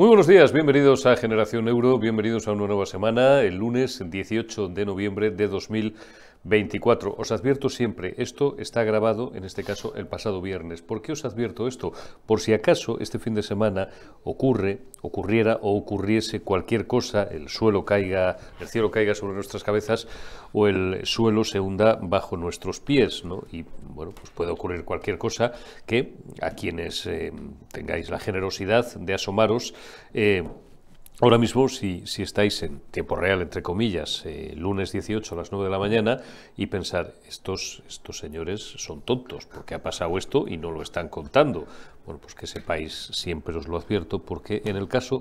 Muy buenos días, bienvenidos a Generación Euro, bienvenidos a una nueva semana, el lunes 18 de noviembre de 2020. 24. Os advierto siempre, esto está grabado, en este caso, el pasado viernes. ¿Por qué os advierto esto? Por si acaso este fin de semana ocurre, ocurriera o ocurriese cualquier cosa, el suelo caiga, el cielo caiga sobre nuestras cabezas o el suelo se hunda bajo nuestros pies, ¿no? Y bueno, pues puede ocurrir cualquier cosa que a quienes eh, tengáis la generosidad de asomaros, eh, Ahora mismo, si, estáis en tiempo real, entre comillas, eh, lunes 18 a las 9 de la mañana, y pensar, estos, estos señores son tontos, porque ha pasado esto y no lo están contando. Bueno, pues que sepáis, siempre os lo advierto, porque en el caso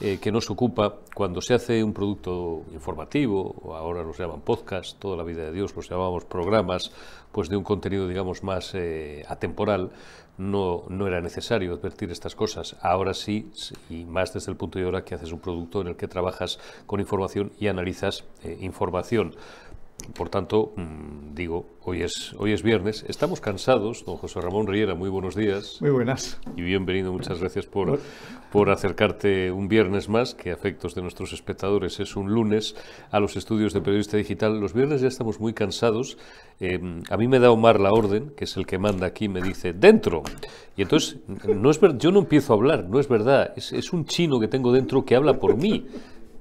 eh, que nos ocupa, cuando se hace un producto informativo, ahora los llaman podcast, toda la vida de Dios los llamamos programas, pues de un contenido, digamos, más eh, atemporal, no, no era necesario advertir estas cosas. Ahora sí, y más desde el punto de vista que haces un producto en el que trabajas con información y analizas eh, información. Por tanto, mm, digo, hoy es, hoy es viernes, estamos cansados. Don José Ramón Riera, muy buenos días. Muy buenas. Y bienvenido, muchas gracias por, acercarte un viernes más, que a efectos de nuestros espectadores es un lunes, a los estudios de periodista digital. Los viernes ya estamos muy cansados. Eh, a mí me da Omar la orden, que es el que manda aquí, me dice, dentro. Y entonces, no es yo no empiezo a hablar, no es verdad. Es, es un chino que tengo dentro que habla por mí.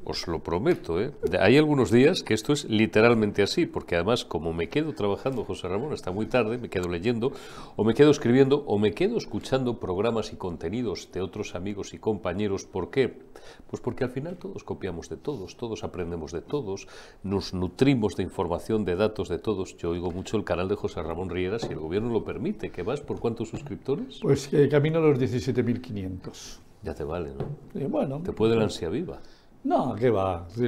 Os lo prometo, ¿eh? Hay algunos días que esto es literalmente así, porque además como me quedo trabajando, José Ramón, hasta muy tarde, me quedo leyendo, o me quedo escribiendo, o me quedo escuchando programas y contenidos de otros amigos y compañeros. ¿Por qué? Pues porque al final todos copiamos de todos, todos aprendemos de todos, nos nutrimos de información, de datos de todos. Yo oigo mucho el canal de José Ramón Riera, si el gobierno lo permite. ¿Qué vas? ¿Por cuántos suscriptores? Pues eh, camino a los 17.500. Ya te vale, ¿no? Eh, bueno. Te puede la ansia viva. No, que va. te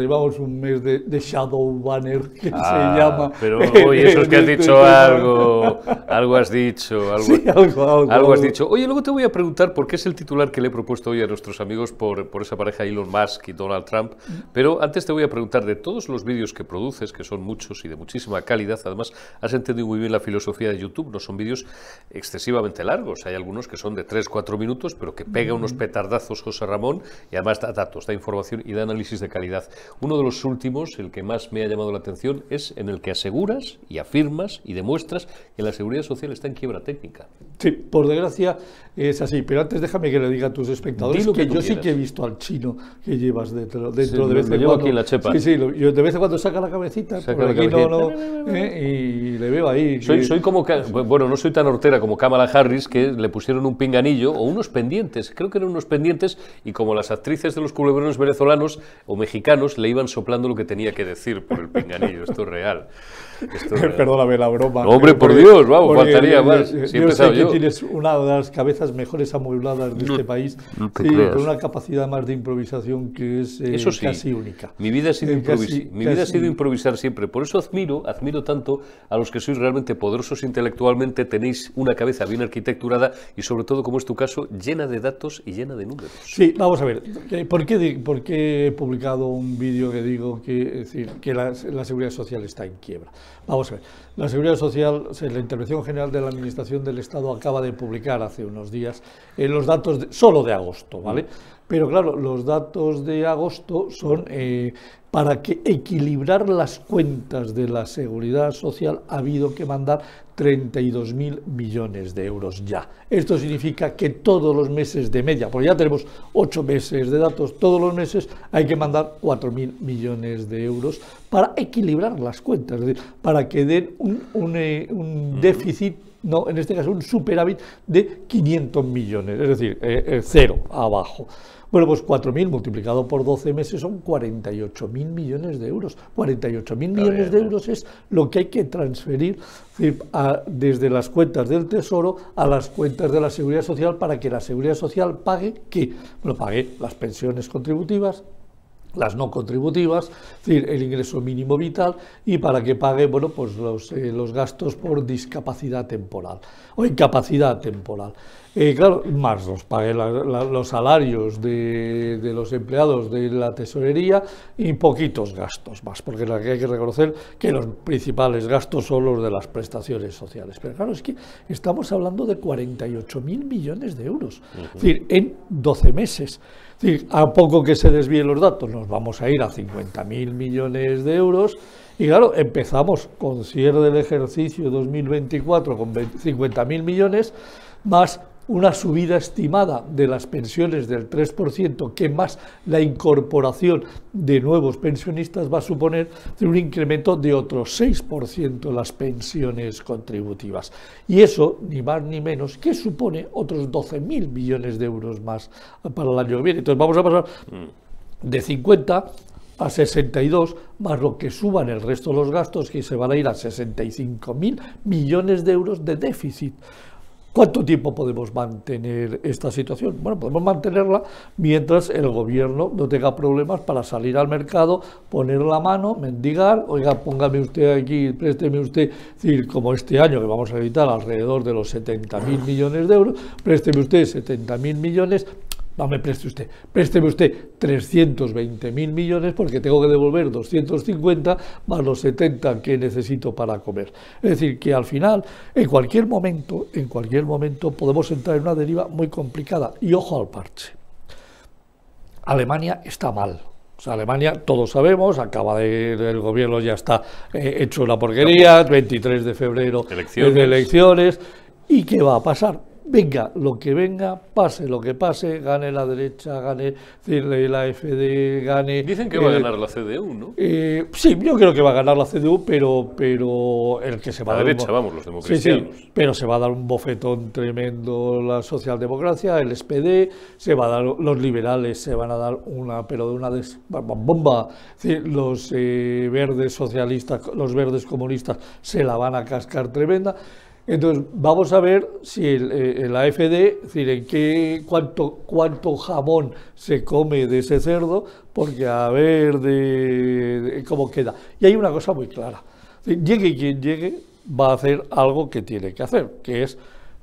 Llevamos un mes de, Shadow Banner que se ah, llama. Pero oye, eso es que has dicho este algo. Algo has dicho. Algo, algo, has dicho. Oye, luego te voy a preguntar por qué es el titular que le he propuesto hoy a nuestros amigos por, por esa pareja Elon Musk y Donald Trump. Pero antes te voy a preguntar de todos los vídeos que produces, que son muchos y de muchísima calidad. Además, has entendido muy bien la filosofía de YouTube. No son vídeos excesivamente largos. Hay algunos que son de 3, 4 minutos, pero que pega unos petardazos José Ramón y además da datos información y da análisis de calidad. Uno de los últimos, el que más me ha llamado la atención, es en el que aseguras y afirmas y demuestras que la seguridad social está en quiebra técnica. Sí, por desgracia es así, pero antes déjame que le diga a tus espectadores que, yo sí que he visto al chino que llevas dentro, de vez en cuando. la chepa. Sí, sí, yo de vez cuando saca la cabecita, por eh, y le veo ahí. Soy, como, bueno, no soy tan hortera como Kamala Harris, que le pusieron un pinganillo o unos pendientes, creo que eran unos pendientes, y como las actrices de los culebrones venezolanos o mexicanos le iban soplando lo que tenía que decir por el pinganillo, esto es real. Perdóname la broma. hombre, por Dios, vamos, faltaría más. yo que tienes una de las cabezas mejores amuebladas de este país, con una capacidad más de improvisación que es eh, casi única. Mi vida, ha sido, eh, improvisar siempre. Por eso admiro, admiro tanto a los que sois realmente poderosos intelectualmente, tenéis una cabeza bien arquitecturada y sobre todo, como es tu caso, llena de datos y llena de números. Sí, vamos a ver. Eh, ¿Por qué, he publicado un vídeo que digo que, la seguridad social está en quiebra? Vamos a ver. La Seguridad Social, eh, la Intervención General de la Administración del Estado acaba de publicar hace unos días eh, los datos de, solo de agosto, ¿vale? Mm. Pero claro, los datos de agosto son eh, para que equilibrar las cuentas de la seguridad social ha habido que mandar 32.000 millones de euros ya. Esto significa que todos los meses de media, porque ya tenemos 8 meses de datos, todos los meses hay que mandar 4.000 millones de euros para equilibrar las cuentas, es decir, para que den un, eh, déficit no, en este caso un superávit de 500 millones, es decir, eh, cero abajo. Bueno, pues 4.000 multiplicado por 12 meses son 48.000 millones de euros. 48.000 millones de euros es lo que hay que transferir desde las cuentas del Tesoro a las cuentas de la Seguridad Social para que la Seguridad Social pague ¿qué? lo pague las pensiones contributivas, las no contributivas, es decir, el ingreso mínimo vital y para que pague bueno, pues los, eh, los gastos por discapacidad temporal o incapacidad temporal. Eh, claro, más los pague los salarios de, los empleados de la tesorería y poquitos gastos más, porque hay que reconocer que los principales gastos son los de las prestaciones sociales. Pero claro, es que estamos hablando de 48.000 millones de euros, es decir, en 12 meses a poco que se desvíen los datos, nos vamos a ir a 50.000 millones de euros. Y claro, empezamos con cierre del ejercicio 2024 con 50.000 millones, más una subida estimada de las pensiones del 3%, que más la incorporación de nuevos pensionistas va a suponer de un incremento de otros 6% en las pensiones contributivas. Y eso, ni más ni menos, que supone otros 12.000 millones de euros más para el año que viene. Entonces vamos a pasar mm. de 50 a 62, más lo que suban el resto de los gastos, que se van a ir a 65.000 millones de euros de déficit. ¿Cuánto tiempo podemos mantener esta situación? Bueno, podemos mantenerla mientras el gobierno no tenga problemas para salir al mercado, poner la mano, mendigar, oiga, póngame usted aquí, présteme usted, es decir, como este año que vamos a evitar alrededor de los 70.000 millones de euros, présteme usted 70.000 millones no me preste usted, présteme usted 320.000 mil millones porque tengo que devolver 250 más los 70 que necesito para comer. Es decir, que al final, en cualquier momento, en cualquier momento podemos entrar en una deriva muy complicada. Y ojo al parche. Alemania está mal, o sea, Alemania, todos sabemos, acaba de ir, el gobierno ya está eh, hecho una porquería, 23 de febrero de elecciones. ¿Y qué va a pasar? venga lo que venga, pase lo que pase, gane la derecha, gane la FD, gane... Dicen que va a eh, ganar la CDU, ¿no? Eh, sí, yo creo que va a ganar la CDU, pero, pero el que se va a dar... La derecha, vamos, los democristianos. Sí, sí, pero se va a dar un bofetón tremendo la socialdemocracia, el SPD, se va a dar, los liberales se van a dar una, pero de una bomba, los eh, verdes socialistas, los verdes comunistas se la van a cascar tremenda. Entonces, vamos a ver si el, eh, AFD, en qué, cuánto, cuánto jamón se come de ese cerdo, porque a ver cómo queda. Y hay una cosa muy clara. Llegue quien llegue, va a hacer algo que tiene que hacer, que es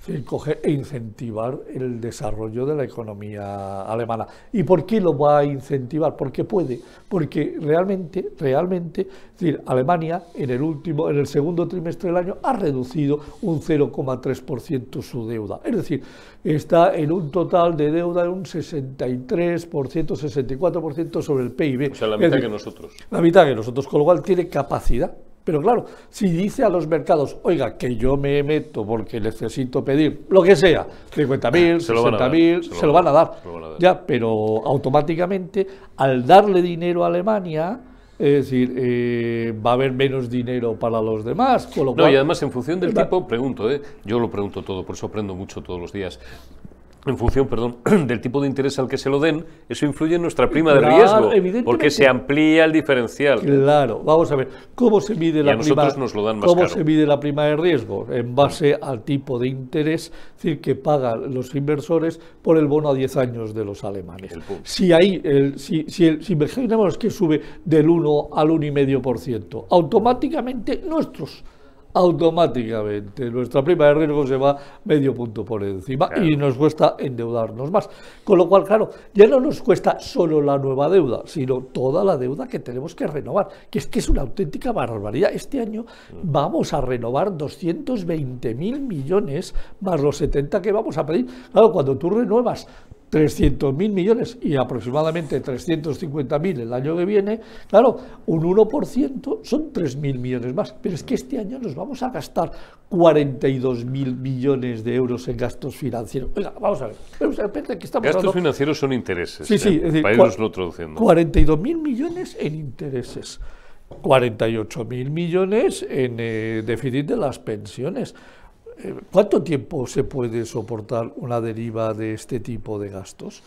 e incentivar el desarrollo de la economía alemana. ¿Y por qué lo va a incentivar? Porque puede, porque realmente, realmente, Alemania en el último, en el segundo trimestre del año ha reducido un 0,3% su deuda. Es decir, está en un total de deuda de un 63%, 64% sobre el PIB. O sea, la mitad que nosotros. La mitad que nosotros, con lo cual tiene capacidad pero claro, si dice a los mercados, oiga, que yo me meto porque necesito pedir lo que sea, 50.000, 60.000, se, se, lo van a dar. Ya, pero automáticamente, al darle dinero a Alemania, es decir, eh, va a haber menos dinero para los demás. Con no, y además, en función del tipo, pregunto, ¿eh? yo lo pregunto todo, por eso aprendo mucho todos los días en función perdón, del tipo de interés al que se lo den, eso influye en nuestra prima de riesgo, porque se amplía el diferencial. Claro, vamos a ver, ¿cómo se mide la prima? Nos lo dan más ¿Cómo se mide la prima de riesgo? En base al tipo de interés, que pagan los inversores por el bono a 10 años de los alemanes. Si hay el, si, si, el, si imaginamos que sube del 1 al 1,5%, automáticamente nuestros automáticamente nuestra prima de riesgo se va medio punto por encima y nos cuesta endeudarnos más. Con lo cual, claro, ya no nos cuesta solo la nueva deuda, sino toda la deuda que tenemos que renovar, que es que es una auténtica barbaridad. Este año vamos a renovar 220 mil millones más los 70 que vamos a pedir. Claro, cuando tú renuevas 300.000 millones y aproximadamente 350.000 el año que viene, claro, un 1% son 3.000 millones más. Pero es que este año nos vamos a gastar 42.000 millones de euros en gastos financieros. Oiga, vamos a ver. que estamos gastos financieros son intereses. Sí, ¿eh? sí. para irnos lo traduciendo. 42.000 millones en intereses. 48.000 millones en eh, déficit de las pensiones. ¿Cuánto tiempo se puede soportar una deriva de este tipo de gastos?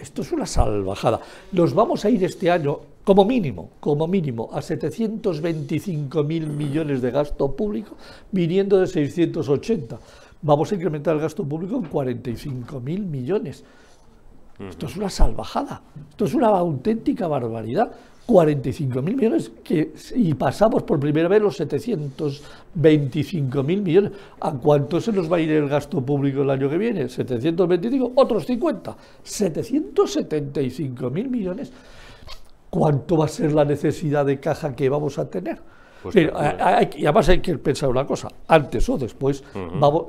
esto es una salvajada. Nos vamos a ir este año, como mínimo, como mínimo, a 725.000 millones de gasto público, viniendo de 680. Vamos a incrementar el gasto público en 45.000 millones. Esto es una salvajada, esto es una auténtica barbaridad. 45.000 millones que, y pasamos por primera vez los 725.000 millones. ¿A cuánto se nos va a ir el gasto público el año que viene? 725, otros 50, 775.000 millones. ¿Cuánto va a ser la necesidad de caja que vamos a tener? Pues y además hay que pensar una cosa, antes o después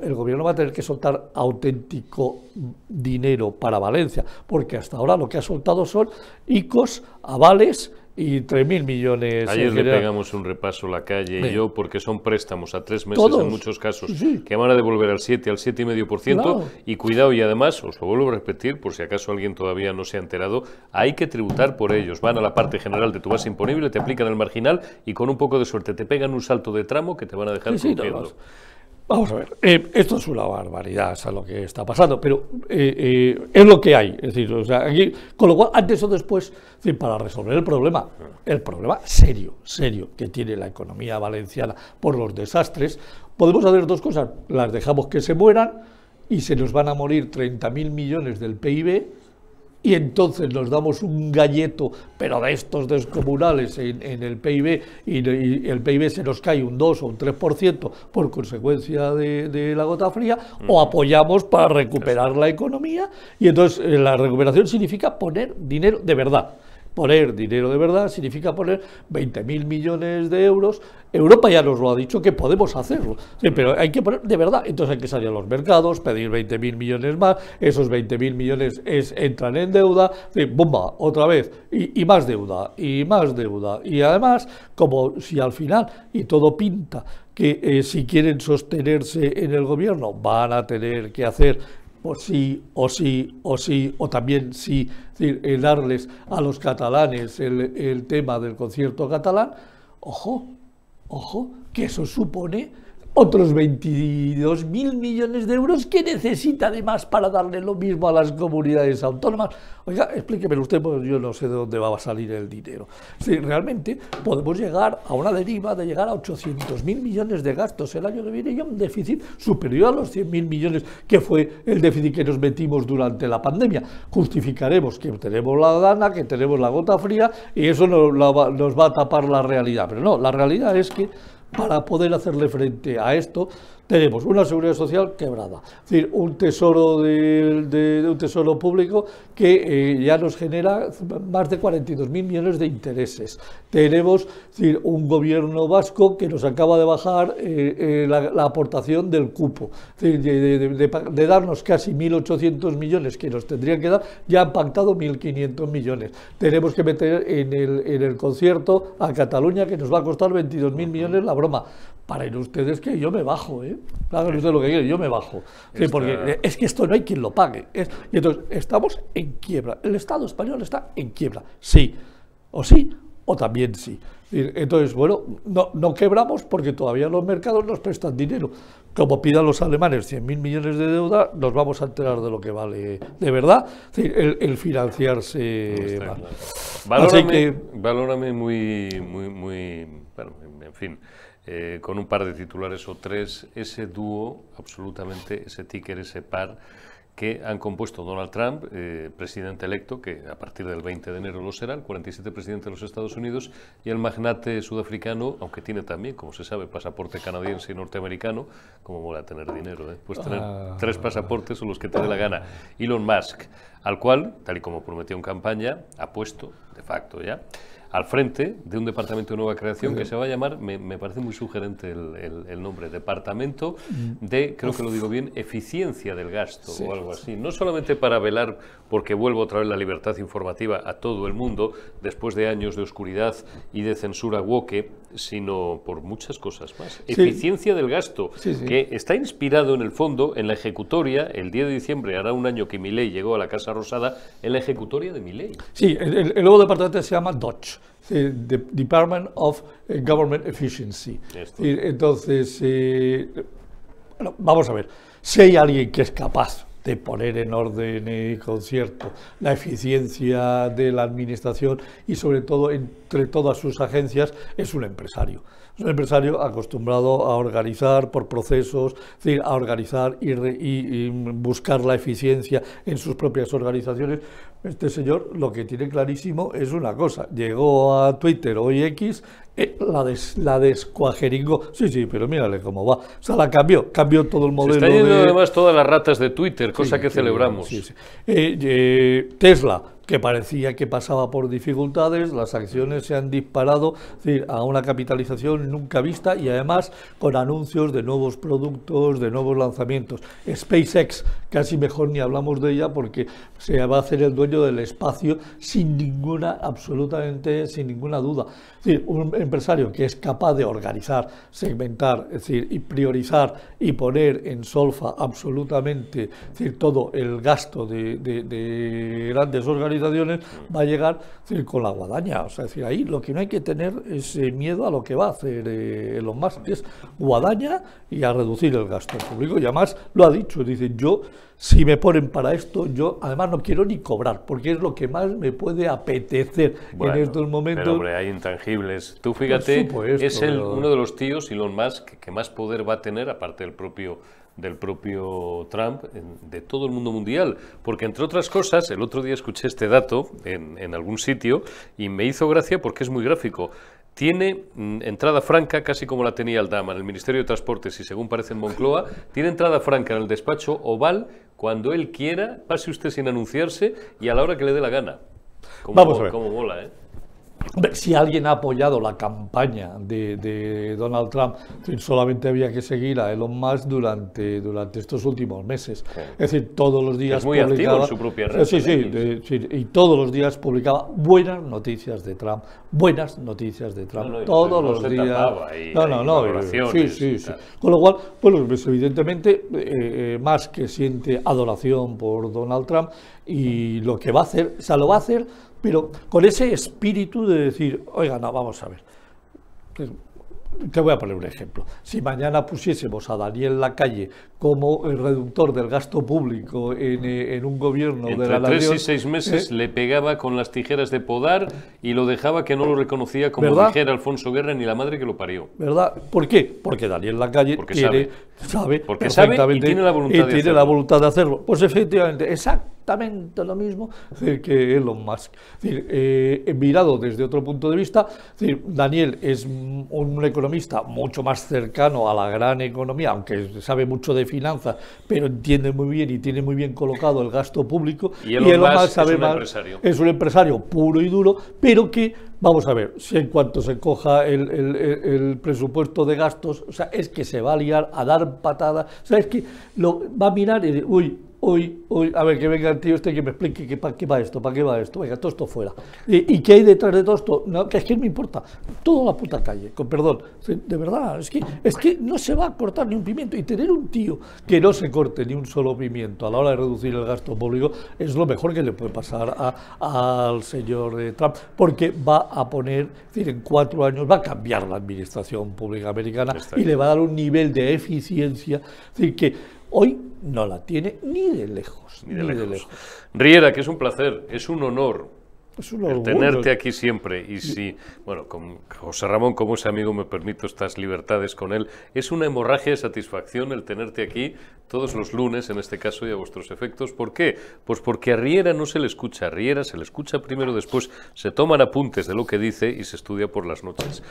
el gobierno va a tener que soltar auténtico dinero para Valencia, porque hasta ahora lo que ha soltado son ICOs, avales y 3.000 millones. Ayer le pegamos un repaso a la calle y yo, porque son préstamos a tres meses en muchos casos, que van a devolver al 7, al 7,5%. ciento Y cuidado, y además, os lo vuelvo a repetir, por si acaso alguien todavía no se ha enterado, hay que tributar por ellos. Van a la parte general de tu base imponible, te aplican el marginal y con un poco de suerte te pegan un salto de tramo que te van a dejar sí, Vamos a ver, eh, esto es una barbaridad, a lo que está pasando, pero eh, eh, es lo que hay. Es decir, o sea, aquí, con lo cual, antes o después, para resolver el problema, el problema serio, serio que tiene la economía valenciana por los desastres, podemos hacer dos cosas. Las dejamos que se mueran y se nos van a morir 30.000 millones del PIB y entonces nos damos un galleto, pero de estos descomunales en, el PIB, y, el PIB se nos cae un 2 o un 3% por consecuencia de, la gota fría, o apoyamos para recuperar la economía, y entonces eh, la recuperación significa poner dinero de verdad. Poner dinero de verdad significa poner 20.000 millones de euros. Europa ya nos lo ha dicho que podemos hacerlo, pero hay que poner de verdad. Entonces hay que salir a los mercados, pedir 20.000 millones más, esos 20.000 millones es, entran en deuda, y ¡bomba! Otra vez, y, más deuda, y más deuda. Y además, como si al final, y todo pinta, que eh, si quieren sostenerse en el gobierno van a tener que hacer o sí, o sí, o sí, o también sí, darles a los catalanes el, el tema del concierto catalán, ojo, ojo, que eso supone otros 22 mil millones de euros que necesita además para darle lo mismo a las comunidades autónomas. Oiga, explíqueme usted, porque yo no sé de dónde va a salir el dinero. Si realmente podemos llegar a una deriva de llegar a 800 mil millones de gastos el año que viene y a un déficit superior a los 100 mil millones que fue el déficit que nos metimos durante la pandemia. Justificaremos que tenemos la dana, que tenemos la gota fría y eso nos va a tapar la realidad. Pero no, la realidad es que para poder hacerle frente a esto, tenemos una seguridad social quebrada, es decir, un tesoro, de, un tesoro público que eh, ya nos genera más de 42.000 millones de intereses. Tenemos un gobierno vasco que nos acaba de bajar eh, eh, la, aportación del cupo, de, darnos casi 1.800 millones que nos tendrían que dar, ya han pactado 1.500 millones. Tenemos que meter en el, en el concierto a Cataluña que nos va a costar 22.000 millones la broma, Paren ustedes que yo me bajo, ¿eh? Hagan ustedes lo que quieran, yo me bajo. Sí, porque es que esto no hay quien lo pague. y entonces, estamos en quiebra. El Estado español está en quiebra. Sí. O sí, o también sí. Entonces, bueno, no, no, quebramos porque todavía los mercados nos prestan dinero. Como pidan los alemanes 100.000 millones de deuda, nos vamos a enterar de lo que vale de verdad el, financiarse no Valórame, muy, muy, muy, bueno, en fin, eh, con un par de titulares o tres, ese dúo, absolutamente, ese ticker, ese par, que han compuesto Donald Trump, eh, presidente electo, que a partir del 20 de enero lo será, el 47 presidente de los Estados Unidos, y el magnate sudafricano, aunque tiene también, como se sabe, pasaporte canadiense y norteamericano, como mola tener dinero, eh? pues tener ah. tres pasaportes son los que te dé la gana. Elon Musk, al cual, tal y como prometió en campaña, ha puesto, de facto ya, al frente de un departamento de nueva creación que se va a llamar, me, parece muy sugerente el, nombre, Departamento mm. de, creo que lo digo bien, Eficiencia del Gasto o algo así. No solamente para velar porque vuelvo otra vez la libertad informativa a todo el mundo después de años de oscuridad y de censura woke sino por muchas cosas más. Eficiencia del gasto, que está inspirado en el fondo, en la ejecutoria, el 10 de diciembre, hará un año que mi ley llegó a la Casa Rosada, en la ejecutoria de ley Sí, el, nuevo departamento se llama Dodge. Department of eh, Government Efficiency. Entonces, eh, bueno, vamos a ver, si hay alguien que es capaz de poner en orden y concierto la eficiencia de la administración y sobre todo entre todas sus agencias es un empresario. Es un empresario acostumbrado a organizar por procesos, es decir, a organizar y, buscar la eficiencia en sus propias organizaciones. Este señor lo que tiene clarísimo es una cosa. Llegó a Twitter hoy X, eh, la, la descuajeringó. Sí, sí, pero mírale cómo va. O sea, la cambió, cambió todo el modelo. está yendo además todas las ratas de Twitter, cosa que, celebramos. Eh, eh, Tesla que parecía que pasaba por dificultades, las acciones se han disparado a una capitalización nunca vista y además con anuncios de nuevos productos, de nuevos lanzamientos. SpaceX, casi mejor ni hablamos de ella porque se va a hacer el dueño del espacio sin ninguna, absolutamente sin ninguna duda. Es un empresario que es capaz de organizar, segmentar, es decir, y priorizar y poner en solfa absolutamente decir, todo el gasto de, de grandes organizaciones, Mm. va a llegar con la guadaña. O sea, decir, ahí lo que no hay que tener es eh, miedo a lo que va a hacer eh, los más es guadaña y a reducir el gasto público. Y además lo ha dicho, dice, yo si me ponen para esto, yo además no quiero ni cobrar, porque es lo que más me puede apetecer en estos momentos. hay intangibles. Tú fíjate, es el, uno de los tíos, y los más que más poder va a tener, aparte del propio del propio Trump, de todo el mundo mundial. Porque, entre otras cosas, el otro día escuché este dato en, algún sitio y me hizo gracia porque es muy gráfico. Tiene mm, entrada franca, casi como la tenía Dama en el Ministerio de Transportes y según parece en Moncloa, tiene entrada franca en el despacho oval cuando él quiera, pase usted sin anunciarse y a la hora que le dé la gana. Vamos Como ¿eh? si alguien ha apoyado la campaña de, Donald Trump, solamente había que seguir a Elon Musk durante, durante estos últimos meses. Es decir, todos los días publicaba. propia y todos los días publicaba buenas noticias de Trump, buenas noticias de Trump, todos los días. no, no, no. Sí, sí, Con lo cual, pues evidentemente, eh, eh, más que siente adoración por Donald Trump y lo que va a hacer, o sea, lo va a hacer pero con ese espíritu de decir, oiga, no, vamos a ver. Te voy a poner un ejemplo. Si mañana pusiésemos a Daniel Lacalle como el reductor del gasto público en, eh, un gobierno de la tres y seis meses ¿eh? le pegaba con las tijeras de podar y lo dejaba que no lo reconocía como ¿verdad? Alfonso Guerra ni la madre que lo parió. ¿Verdad? ¿Por qué? Porque Daniel Lacalle calle tiene, sabe. Porque y tiene la voluntad de hacerlo. Pues efectivamente, exacto exactamente lo mismo que Elon Musk. Es decir, eh, eh, mirado desde otro punto de vista, Daniel es un economista mucho más cercano a la gran economía, aunque sabe mucho de finanzas, pero entiende muy bien y tiene muy bien colocado el gasto público. Y Elon, Musk, sabe es un empresario. Es un empresario puro y duro, pero que, vamos a ver, si en cuanto se coja el, presupuesto de gastos, o sea, es que se va a liar a dar patadas, o sea, es que lo, va a mirar y dice, uy, hoy, hoy, a ver, que venga el tío este que me explique qué para qué va esto, para qué va esto, venga, todo esto fuera. ¿Y, qué hay detrás de todo esto? No, que es que me importa. Toda la puta calle, con perdón. De verdad, es que, es que no se va a cortar ni un pimiento. Y tener un tío que no se corte ni un solo pimiento a la hora de reducir el gasto público es lo mejor que le puede pasar al señor eh, Trump, porque va a poner, decir, en cuatro años va a cambiar la administración pública americana y le va a dar un nivel de eficiencia. Es que hoy no la tiene ni de lejos. Ni de, lejos. Riera, que es un placer, es un honor es un El tenerte aquí siempre. Y si, bueno, con José Ramón, como ese amigo, me permito estas libertades con él, es una hemorragia de satisfacción el tenerte aquí todos los lunes, en este caso, y a vuestros efectos. ¿Por qué? Pues porque a Riera no se le escucha, a Riera se le escucha primero, después se toman apuntes de lo que dice y se estudia por las noches.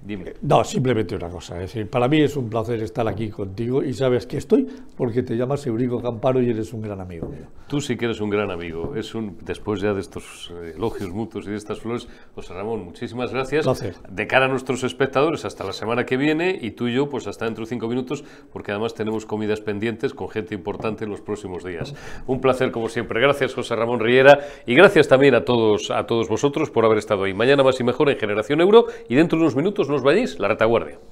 dime. Eh, no, simplemente una cosa. Es decir, para mí es un placer estar aquí contigo y sabes que estoy porque te llamas Eurico Camparo y eres un gran amigo Tú sí que eres un gran amigo. Es un, después ya de estos eh, elogios mutuos y de estas flores, José Ramón, muchísimas gracias. De cara a nuestros espectadores, hasta la semana que viene y tú y yo, pues hasta dentro de cinco minutos, porque además tenemos comidas pendientes con gente importante en los próximos días. Un placer como siempre. Gracias José Ramón Riera y gracias también a todos, a todos vosotros por haber estado ahí. Mañana más y mejor en Generación Euro y dentro de unos minutos nos vayáis la retaguardia.